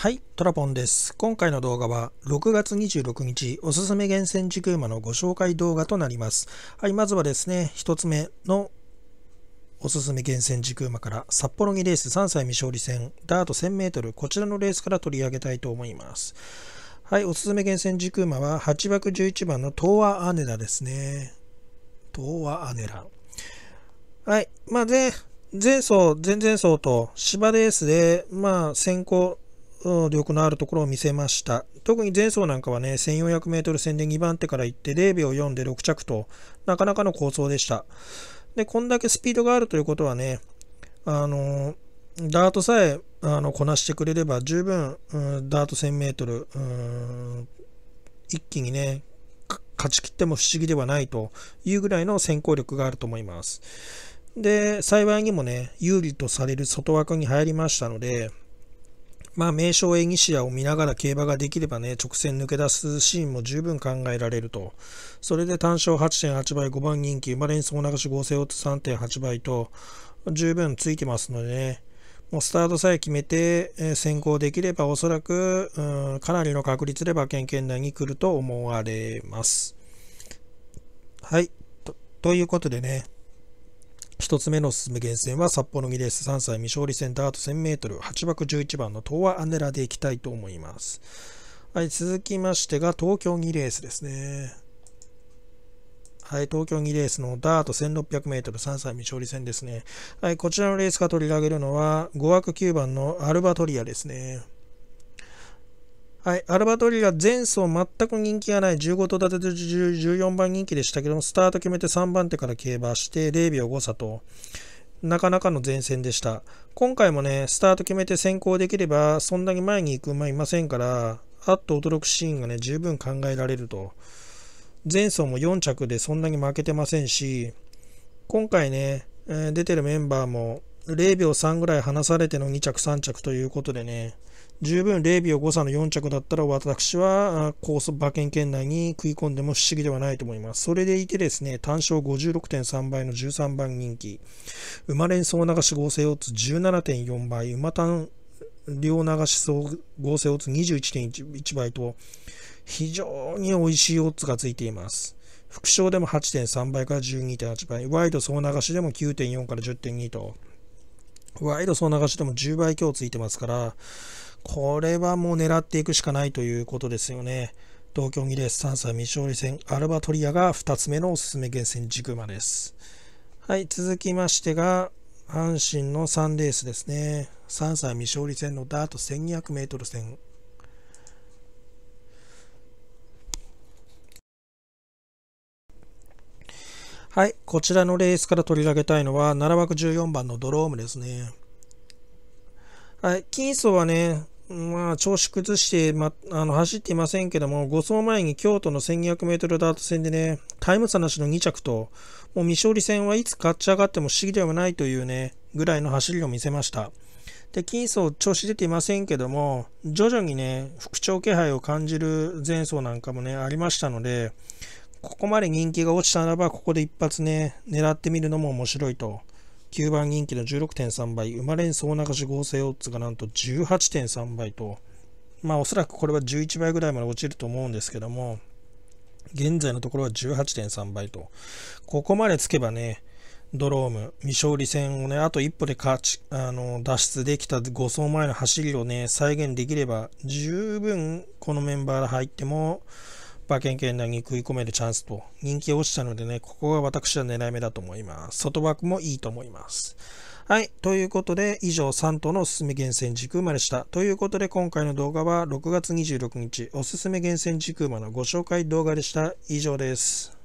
はい、トラポンです。今回の動画は6月26日おすすめ厳選軸馬のご紹介動画となります。はい、まずはですね、1つ目のおすすめ厳選軸馬から札幌にレース3歳未勝利戦ダート 1000m こちらのレースから取り上げたいと思います。はい、おすすめ厳選軸馬は8枠11番の東和アネラですね。東和アネラ。はい、まあで、前走、前々走と芝レースで、まあ先行、力のあるところを見せました。特に前走なんかはね、1400 m 戦で2番手から行って0秒4で6着と、なかなかの構想でした。で、こんだけスピードがあるということはね、あの、ダートさえあのこなしてくれれば十分、うん、ダート1000メートル、一気にね、勝ち切っても不思議ではないというぐらいの先行力があると思います。で、幸いにもね、有利とされる外枠に入りましたので、まあ、名称エニシアを見ながら競馬ができればね、直線抜け出すシーンも十分考えられると。それで単勝8.8倍、5番人気、馬連総流し合成オッズ3.8倍と、十分ついてますのでね、もうスタートさえ決めて、えー、先行できればおそらく、うん、かなりの確率で馬券圏内に来ると思われます。はい。ということでね、1つ目の進む源泉は札幌レース3歳未勝利戦ダート 1000m、8枠11番の東亜アネラでいきたいと思います。はい、続きましてが東京2レースですね。はい、東京2レースのダート 1600m3 歳未勝利戦ですね。はい、こちらのレースが取り上げるのは5枠9番のアルバトリアですね。はい、アルバトリが前走全く人気がない15頭立てで14番人気でしたけども、スタート決めて3番手から競馬して0秒5差と、なかなかの前線でした。今回もね、スタート決めて先行できれば、そんなに前に行く馬いませんから、あっと驚くシーンがね、十分考えられると。前走も4着でそんなに負けてませんし、今回ね、出てるメンバーも0秒3ぐらい離されての2着3着ということでね、十分0秒誤差の4着だったら私は高速馬券圏内に食い込んでも不思議ではないと思います。それでいてですね、単勝56.3倍の13番人気、馬連総流し合成オッズ17.4倍、馬単両流し総合成オッズ21.1倍と非常に美味しいオッズがついています。副賞でも8.3倍から12.8倍、ワイド総流しでも9.4から10.2と、ワイド総流しでも10倍強ついてますから、これはもう狙っていくしかないということですよね。東京2レース3歳未勝利戦アルバトリアが2つ目のおすすめ厳選軸馬です。はい、続きましてが、阪神の3レースですね。3歳未勝利戦のダート 1200m 戦。はい、こちらのレースから取り上げたいのは、7枠14番のドロームですね。はい、金層はね、まあ、調子崩して、ま、あの走っていませんけども、5走前に京都の1 2 0 0ルダート戦でね、タイム差なしの2着と、もう未勝利戦はいつ勝ち上がっても不思議ではないというね、ぐらいの走りを見せました。で、金層調子出ていませんけども、徐々にね、復調気配を感じる前走なんかもね、ありましたので、ここまで人気が落ちたならば、ここで一発ね、狙ってみるのも面白いと。9番人気の16.3倍、生まれん総流し合成オッズがなんと18.3倍と、まあおそらくこれは11倍ぐらいまで落ちると思うんですけども、現在のところは18.3倍と、ここまでつけばね、ドローム、未勝利戦をね、あと一歩で勝ち、あの、脱出できた5走前の走りをね、再現できれば、十分このメンバーが入っても、馬券圏内に食い込めるチャンスと人気落ちたのでね、ここが私は狙い目だと思います。外枠もいいと思います。はい。ということで、以上3頭のおすすめ厳選軸馬でした。ということで、今回の動画は6月26日、おすすめ厳選軸馬のご紹介動画でした。以上です。